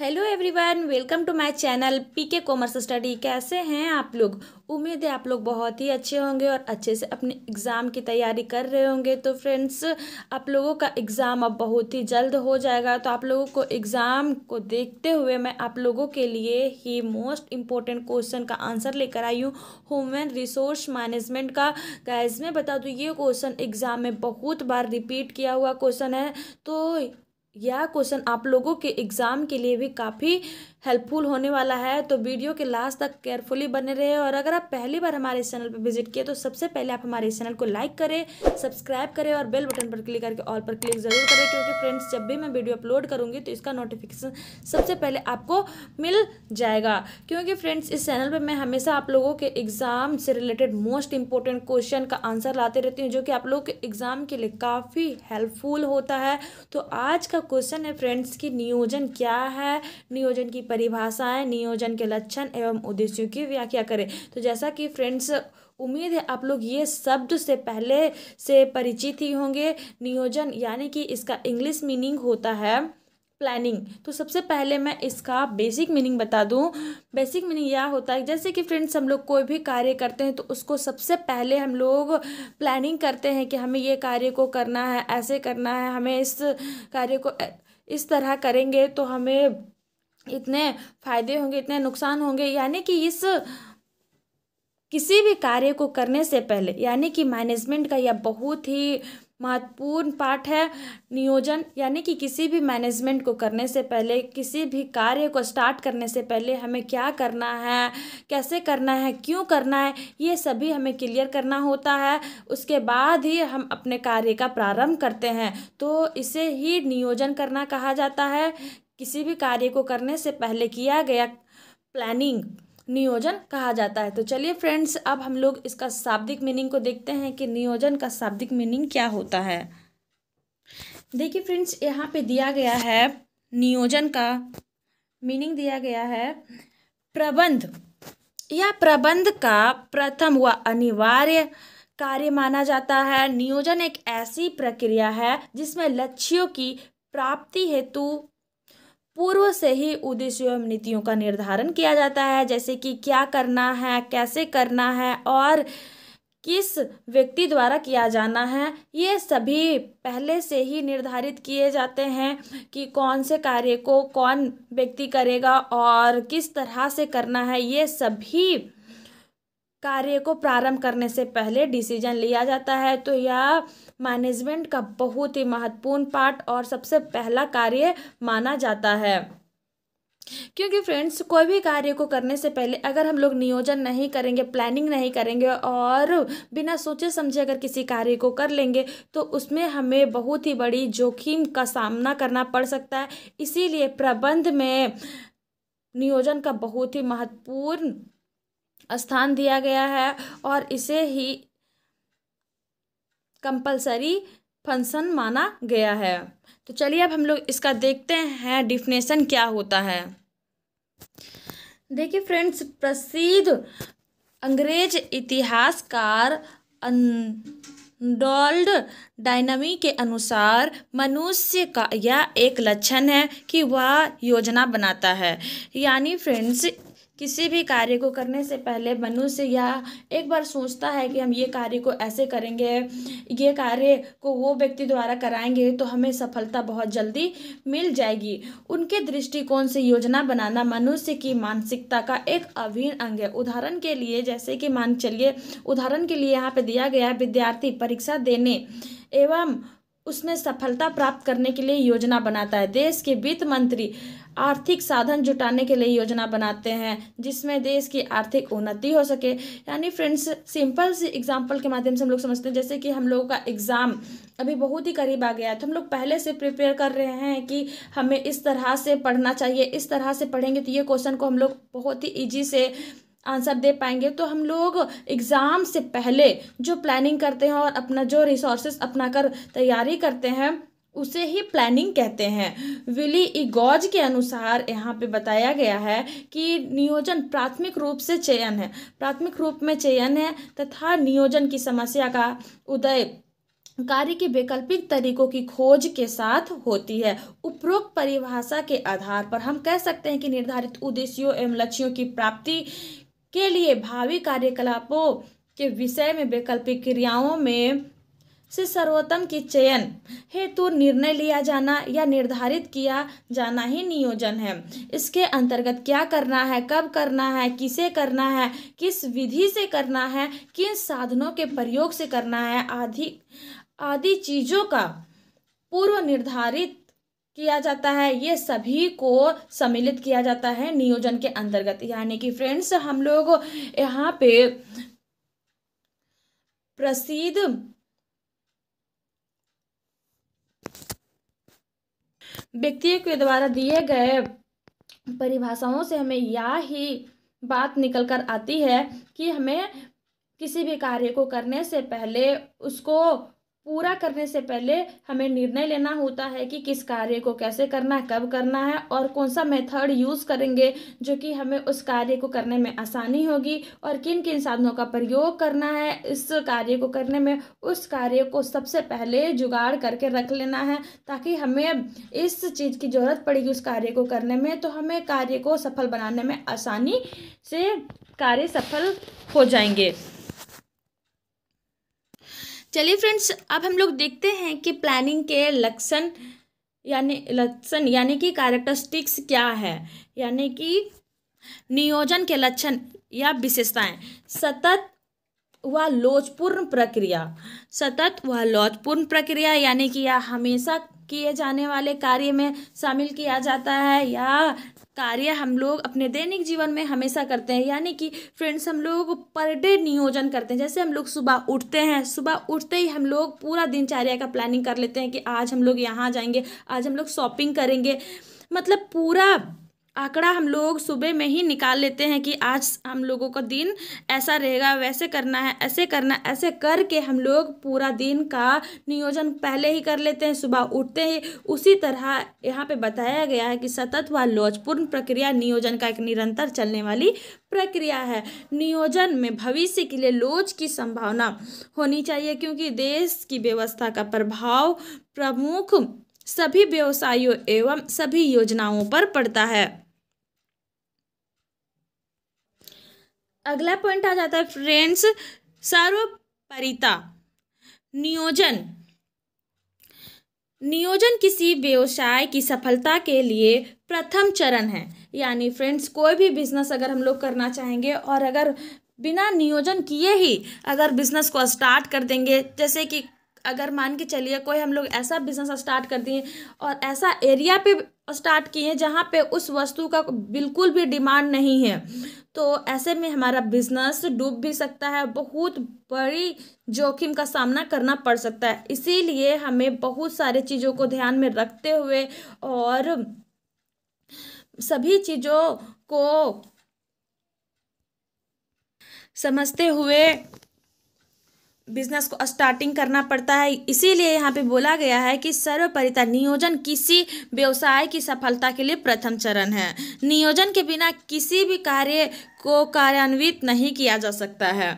hello everyone welcome to my channel PK commerce study कैसे हैं आप लोग उम्मीद है आप लोग बहुत ही अच्छे होंगे और अच्छे से अपने एग्ज़ाम की तैयारी कर रहे होंगे तो फ्रेंड्स आप लोगों का एग्ज़ाम अब बहुत ही जल्द हो जाएगा तो आप लोगों को एग्ज़ाम को देखते हुए मैं आप लोगों के लिए ही मोस्ट इम्पॉर्टेंट क्वेश्चन का आंसर लेकर आई हूँ ह्यूमन रिसोर्स मैनेजमेंट का गैस में बता दूँ ये क्वेश्चन एग्ज़ाम में बहुत बार रिपीट किया हुआ क्वेश्चन है तो यह क्वेश्चन आप लोगों के एग्ज़ाम के लिए भी काफ़ी हेल्पफुल होने वाला है तो वीडियो के लास्ट तक केयरफुली बने रहे और अगर आप पहली बार हमारे इस चैनल पर विजिट किए तो सबसे पहले आप हमारे इस चैनल को लाइक करें सब्सक्राइब करें और बेल बटन पर क्लिक करके ऑल पर क्लिक जरूर करें क्योंकि फ्रेंड्स जब भी मैं वीडियो अपलोड करूँगी तो इसका नोटिफिकेशन सबसे पहले आपको मिल जाएगा क्योंकि फ्रेंड्स इस चैनल पर मैं हमेशा आप लोगों के एग्ज़ाम से रिलेटेड मोस्ट इंपॉर्टेंट क्वेश्चन का आंसर लाते रहती हूँ जो कि आप लोगों के एग्ज़ाम के लिए काफ़ी हेल्पफुल होता है तो आज का क्वेश्चन है फ्रेंड्स की नियोजन क्या है नियोजन की परिभाषाएं नियोजन के लक्षण एवं उद्देश्यों की व्याख्या करें तो जैसा कि फ्रेंड्स उम्मीद है आप लोग ये शब्द से पहले से परिचित ही होंगे नियोजन यानी कि इसका इंग्लिश मीनिंग होता है प्लानिंग तो सबसे पहले मैं इसका बेसिक मीनिंग बता दूं बेसिक मीनिंग यह होता है जैसे कि फ्रेंड्स हम लोग कोई भी कार्य करते हैं तो उसको सबसे पहले हम लोग प्लानिंग करते हैं कि हमें ये कार्य को करना है ऐसे करना है हमें इस कार्य को इस तरह करेंगे तो हमें इतने फायदे होंगे इतने नुकसान होंगे यानी कि इस किसी भी कार्य को करने से पहले यानी कि मैनेजमेंट का यह बहुत ही महत्वपूर्ण पार्ट है नियोजन यानी कि किसी भी मैनेजमेंट को करने से पहले किसी भी कार्य को स्टार्ट करने से पहले हमें क्या करना है कैसे करना है क्यों करना है ये सभी हमें क्लियर करना होता है उसके बाद ही हम अपने कार्य का प्रारंभ करते हैं तो इसे ही नियोजन करना कहा जाता है किसी भी कार्य को करने से पहले किया गया प्लानिंग नियोजन कहा जाता है तो चलिए फ्रेंड्स अब हम लोग इसका शाब्दिक मीनिंग को देखते हैं कि नियोजन का शाब्दिक मीनिंग क्या होता है देखिए फ्रेंड्स यहाँ पे दिया गया है नियोजन का मीनिंग दिया गया है प्रबंध या प्रबंध का प्रथम व अनिवार्य कार्य माना जाता है नियोजन एक ऐसी प्रक्रिया है जिसमें लक्ष्यों की प्राप्ति हेतु पूर्व से ही उद्देश्य एवं नीतियों का निर्धारण किया जाता है जैसे कि क्या करना है कैसे करना है और किस व्यक्ति द्वारा किया जाना है ये सभी पहले से ही निर्धारित किए जाते हैं कि कौन से कार्य को कौन व्यक्ति करेगा और किस तरह से करना है ये सभी कार्य को प्रारंभ करने से पहले डिसीजन लिया जाता है तो यह मैनेजमेंट का बहुत ही महत्वपूर्ण पार्ट और सबसे पहला कार्य माना जाता है क्योंकि फ्रेंड्स कोई भी कार्य को करने से पहले अगर हम लोग नियोजन नहीं करेंगे प्लानिंग नहीं करेंगे और बिना सोचे समझे अगर किसी कार्य को कर लेंगे तो उसमें हमें बहुत ही बड़ी जोखिम का सामना करना पड़ सकता है इसीलिए प्रबंध में नियोजन का बहुत ही महत्वपूर्ण स्थान दिया गया है और इसे ही कंपलसरी फंक्शन माना गया है तो चलिए अब हम लोग इसका देखते हैं डिफिनेशन क्या होता है देखिए फ्रेंड्स प्रसिद्ध अंग्रेज इतिहासकार डोल्ड डायनामी के अनुसार मनुष्य का यह एक लक्षण है कि वह योजना बनाता है यानी फ्रेंड्स किसी भी कार्य को करने से पहले मनुष्य यह एक बार सोचता है कि हम ये कार्य को ऐसे करेंगे ये कार्य को वो व्यक्ति द्वारा कराएंगे तो हमें सफलता बहुत जल्दी मिल जाएगी उनके दृष्टिकोण से योजना बनाना मनुष्य की मानसिकता का एक अभिन्न अंग है उदाहरण के लिए जैसे कि मान चलिए उदाहरण के लिए यहाँ पे दिया गया विद्यार्थी परीक्षा देने एवं उसमें सफलता प्राप्त करने के लिए योजना बनाता है देश के वित्त मंत्री आर्थिक साधन जुटाने के लिए योजना बनाते हैं जिसमें देश की आर्थिक उन्नति हो सके यानी फ्रेंड्स सिंपल सी एग्जाम्पल के माध्यम से हम लोग समझते हैं जैसे कि हम लोगों का एग्ज़ाम अभी बहुत ही करीब आ गया है तो हम लोग पहले से प्रिपेयर कर रहे हैं कि हमें इस तरह से पढ़ना चाहिए इस तरह से पढ़ेंगे तो ये क्वेश्चन को हम लोग बहुत ही ईजी से आंसर दे पाएंगे तो हम लोग एग्ज़ाम से पहले जो प्लानिंग करते हैं और अपना जो रिसोर्सेस अपना कर तैयारी करते हैं उसे ही प्लानिंग कहते हैं विली इगोज के अनुसार यहाँ पे बताया गया है कि नियोजन प्राथमिक रूप से चयन है प्राथमिक रूप में चयन है तथा नियोजन की समस्या का उदय कार्य के वैकल्पिक तरीकों की खोज के साथ होती है उपरोक्त परिभाषा के आधार पर हम कह सकते हैं कि निर्धारित उद्देश्यों एवं लक्ष्यों की प्राप्ति के लिए भावी कार्यकलापों के विषय में वैकल्पिक क्रियाओं में से सर्वोत्तम की चयन हेतु निर्णय लिया जाना या निर्धारित किया जाना ही नियोजन है इसके अंतर्गत क्या करना है कब करना है किसे करना है किस विधि से करना है किन साधनों के प्रयोग से करना है आदि आदि चीज़ों का पूर्व निर्धारित किया जाता है ये सभी को सम्मिलित किया जाता है नियोजन के अंतर्गत यानी कि फ्रेंड्स हम लोग यहाँ पे प्रसिद्ध व्यक्तियों के द्वारा दिए गए परिभाषाओं से हमें यह ही बात निकल कर आती है कि हमें किसी भी कार्य को करने से पहले उसको पूरा करने से पहले हमें निर्णय लेना होता है कि किस कार्य को कैसे करना है कब करना है और कौन सा मेथड यूज़ करेंगे जो कि हमें उस कार्य को करने में आसानी होगी और किन किन साधनों का प्रयोग करना है इस कार्य को करने में उस कार्य को सबसे पहले जुगाड़ करके रख लेना है ताकि हमें इस चीज़ की ज़रूरत पड़ेगी उस कार्य को करने में तो हमें कार्य को सफल बनाने में आसानी से कार्य सफल हो जाएंगे चलिए फ्रेंड्स अब हम लोग देखते हैं कि प्लानिंग के लक्षण यानी लक्षण यानी कि कैरेक्टरिस्टिक्स क्या है यानी कि नियोजन के लक्षण या विशेषताएं सतत व लोचपूर्ण प्रक्रिया सतत व लोचपूर्ण प्रक्रिया यानी कि यह हमेशा किए जाने वाले कार्य में शामिल किया जाता है या कार्य हम लोग अपने दैनिक जीवन में हमेशा करते हैं यानी कि फ्रेंड्स हम लोग पर डे नियोजन करते हैं जैसे हम लोग सुबह उठते हैं सुबह उठते ही हम लोग पूरा दिनचर्या का प्लानिंग कर लेते हैं कि आज हम लोग यहाँ जाएंगे आज हम लोग शॉपिंग करेंगे मतलब पूरा आंकड़ा हम लोग सुबह में ही निकाल लेते हैं कि आज हम लोगों का दिन ऐसा रहेगा वैसे करना है ऐसे करना ऐसे करके हम लोग पूरा दिन का नियोजन पहले ही कर लेते हैं सुबह उठते ही उसी तरह यहाँ पे बताया गया है कि सतत व लोचपूर्ण प्रक्रिया नियोजन का एक निरंतर चलने वाली प्रक्रिया है नियोजन में भविष्य के लिए लोच की संभावना होनी चाहिए क्योंकि देश की व्यवस्था का प्रभाव प्रमुख सभी व्यवसायों एवं सभी योजनाओं पर पड़ता है अगला पॉइंट आ जाता है फ्रेंड्स सर्वपरिता नियोजन नियोजन किसी व्यवसाय की सफलता के लिए प्रथम चरण है यानी फ्रेंड्स कोई भी बिजनेस अगर हम लोग करना चाहेंगे और अगर बिना नियोजन किए ही अगर बिजनेस को स्टार्ट कर देंगे जैसे कि अगर मान के चलिए कोई हम लोग ऐसा बिजनेस स्टार्ट कर दिए और ऐसा एरिया पे स्टार्ट किए जहाँ पे उस वस्तु का बिल्कुल भी डिमांड नहीं है तो ऐसे में हमारा बिजनेस डूब भी सकता है बहुत बड़ी जोखिम का सामना करना पड़ सकता है इसीलिए हमें बहुत सारे चीज़ों को ध्यान में रखते हुए और सभी चीज़ों को समझते हुए बिजनेस को स्टार्टिंग करना पड़ता है इसीलिए यहाँ पे बोला गया है कि सर्वपरिता नियोजन किसी व्यवसाय की सफलता के लिए प्रथम चरण है नियोजन के बिना किसी भी कार्य को कार्यान्वित नहीं किया जा सकता है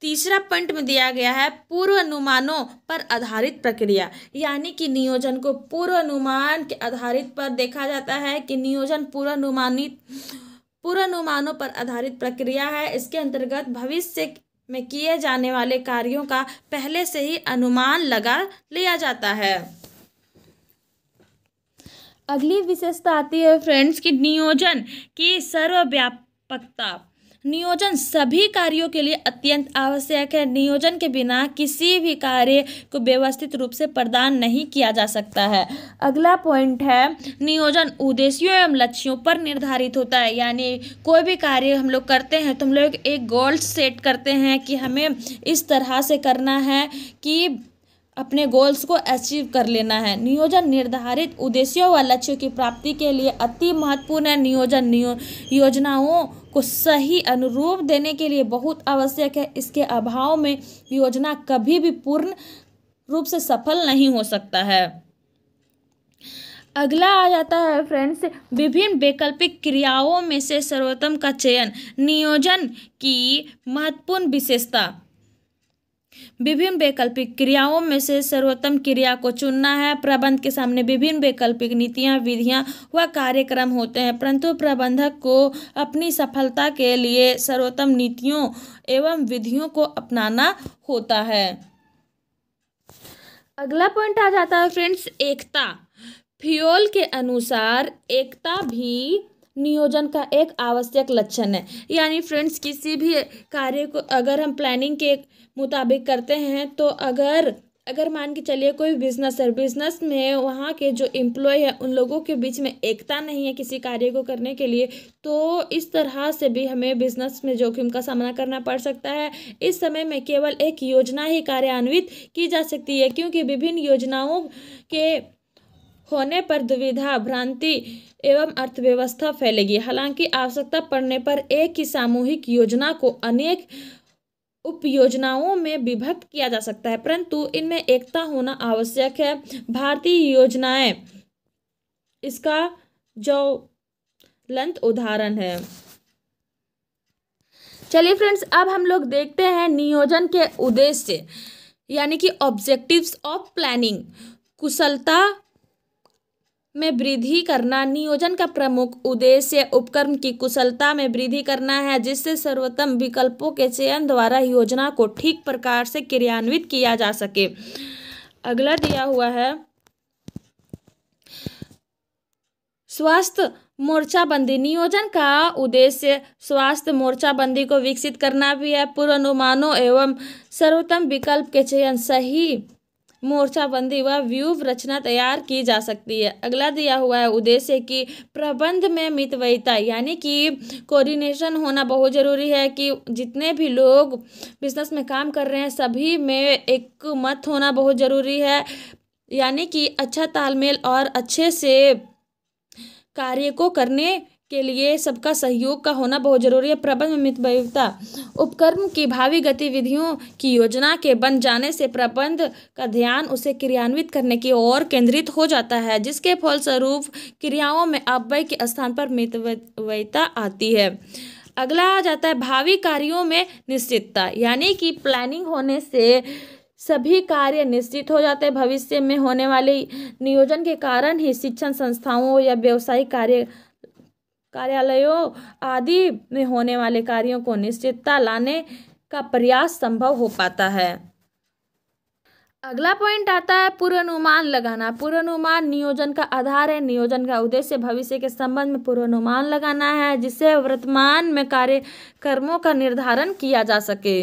तीसरा पॉइंट में दिया गया है पूर्व अनुमानों पर आधारित प्रक्रिया यानी कि नियोजन को पूर्व अनुमान के आधारित पर देखा जाता है कि नियोजन पूर्वानुमानित पूर्वानुमानों पर आधारित प्रक्रिया है इसके अंतर्गत भविष्य में किए जाने वाले कार्यों का पहले से ही अनुमान लगा लिया जाता है अगली विशेषता आती है फ्रेंड्स की नियोजन की सर्वव्यापकता नियोजन सभी कार्यों के लिए अत्यंत आवश्यक है नियोजन के बिना किसी भी कार्य को व्यवस्थित रूप से प्रदान नहीं किया जा सकता है अगला पॉइंट है नियोजन उद्देश्यों एवं लक्ष्यों पर निर्धारित होता है यानी कोई भी कार्य हम लोग करते हैं तो हम लोग एक गोल सेट करते हैं कि हमें इस तरह से करना है कि अपने गोल्स को अचीव कर लेना है नियोजन निर्धारित उद्देश्यों व लक्ष्यों की प्राप्ति के लिए अति महत्वपूर्ण है नियोजन नियो, योजनाओं को सही अनुरूप देने के लिए बहुत आवश्यक है इसके अभाव में योजना कभी भी पूर्ण रूप से सफल नहीं हो सकता है अगला आ जाता है फ्रेंड्स विभिन्न वैकल्पिक क्रियाओं में से सर्वोत्तम का चयन नियोजन की महत्वपूर्ण विशेषता विभिन्न वैकल्पिक क्रियाओं में से सर्वोत्तम क्रिया को चुनना है प्रबंध के सामने विभिन्न वैकल्पिक नीतियाँ विधियाँ व कार्यक्रम होते हैं परंतु प्रबंधक को अपनी सफलता के लिए सर्वोत्तम नीतियों एवं विधियों को अपनाना होता है अगला पॉइंट आ जाता है फ्रेंड्स एकता फ्योल के अनुसार एकता भी नियोजन का एक आवश्यक लक्षण है यानी फ्रेंड्स किसी भी कार्य को अगर हम प्लानिंग के मुताबिक करते हैं तो अगर अगर मान के चलिए कोई बिजनेस है बिजनेस में वहाँ के जो एम्प्लॉय है उन लोगों के बीच में एकता नहीं है किसी कार्य को करने के लिए तो इस तरह से भी हमें बिजनेस में जोखिम का सामना करना पड़ सकता है इस समय में केवल एक योजना ही कार्यान्वित की जा सकती है क्योंकि विभिन्न योजनाओं के होने पर दुविधा भ्रांति एवं अर्थव्यवस्था फैलेगी हालांकि आवश्यकता पड़ने पर एक ही सामूहिक योजना को अनेक उपयोजनाओं में विभक्त किया जा सकता है परंतु इनमें एकता होना आवश्यक है भारतीय योजनाएं इसका जो लंत उदाहरण है चलिए फ्रेंड्स अब हम लोग देखते हैं नियोजन के उद्देश्य यानी कि ऑब्जेक्टिव्स ऑफ प्लानिंग कुशलता में वृद्धि करना नियोजन का प्रमुख उद्देश्य उपक्रम की कुशलता में वृद्धि करना है जिससे सर्वोत्तम विकल्पों के चयन द्वारा योजना को ठीक प्रकार से क्रियान्वित किया जा सके अगला दिया हुआ है स्वास्थ्य मोर्चाबंदी नियोजन का उद्देश्य स्वास्थ्य मोर्चाबंदी को विकसित करना भी है पूर्वानुमानों एवं सर्वोत्तम विकल्प के चयन सही मोर्चाबंदी व व्यू रचना तैयार की जा सकती है अगला दिया हुआ है उद्देश्य कि प्रबंध में मितवयता यानी कि कोऑर्डिनेशन होना बहुत ज़रूरी है कि जितने भी लोग बिजनेस में काम कर रहे हैं सभी में एक मत होना बहुत ज़रूरी है यानी कि अच्छा तालमेल और अच्छे से कार्य को करने के लिए सबका सहयोग का होना बहुत जरूरी है प्रबंध मितव्ययता उपक्रम की भावी गतिविधियों की योजना के बन जाने से प्रबंध का ध्यान उसे क्रियान्वित करने की ओर केंद्रित हो जाता है जिसके फलस्वरूप क्रियाओं में अव्यय के स्थान पर मितव्ययता आती है अगला आ जाता है भावी कार्यों में निश्चितता यानी कि प्लानिंग होने से सभी कार्य निश्चित हो जाते हैं भविष्य में होने वाले नियोजन के कारण ही शिक्षण संस्थाओं या व्यवसायिक कार्य कार्यालयों आदि में होने वाले कार्यों को निश्चितता लाने का प्रयास संभव हो पाता है अगला पॉइंट आता है पूर्वानुमान लगाना पूर्वानुमान नियोजन का आधार है नियोजन का उद्देश्य भविष्य के संबंध में पूर्वानुमान लगाना है जिससे वर्तमान में कार्य कर्मों का निर्धारण किया जा सके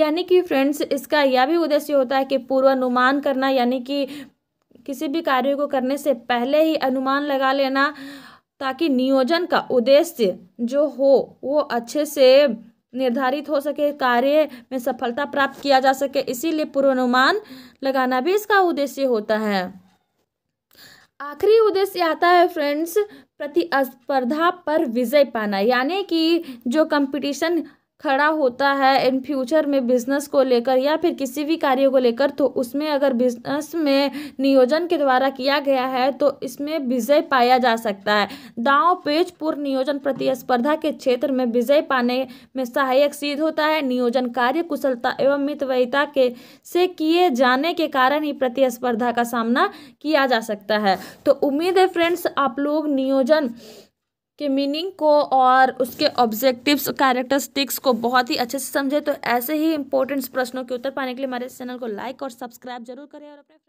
यानी कि फ्रेंड्स इसका यह भी उद्देश्य होता है कि पूर्वानुमान करना यानी कि किसी भी कार्य को करने से पहले ही अनुमान लगा लेना ताकि नियोजन का उद्देश्य जो हो वो अच्छे से निर्धारित हो सके कार्य में सफलता प्राप्त किया जा सके इसीलिए पूर्वानुमान लगाना भी इसका उद्देश्य होता है आखिरी उद्देश्य आता है फ्रेंड्स प्रतिस्पर्धा पर विजय पाना यानी कि जो कंपटीशन खड़ा होता है इन फ्यूचर में बिजनेस को लेकर या फिर किसी भी कार्य को लेकर तो उसमें अगर बिजनेस में नियोजन के द्वारा किया गया है तो इसमें विजय पाया जा सकता है दांव पेजपुर नियोजन प्रतिस्पर्धा के क्षेत्र में विजय पाने में सहायक सिद्ध होता है नियोजन कार्य कुशलता एवं मितवयता के से किए जाने के कारण ही प्रतिस्पर्धा का सामना किया जा सकता है तो उम्मीद है फ्रेंड्स आप लोग नियोजन के मीनिंग को और उसके ऑब्जेक्टिव्स कैरेक्टरिस्टिक्स को बहुत ही अच्छे से समझे तो ऐसे ही इंपॉर्टेंट प्रश्नों के उत्तर पाने के लिए हमारे चैनल को लाइक और सब्सक्राइब जरूर करें और अपने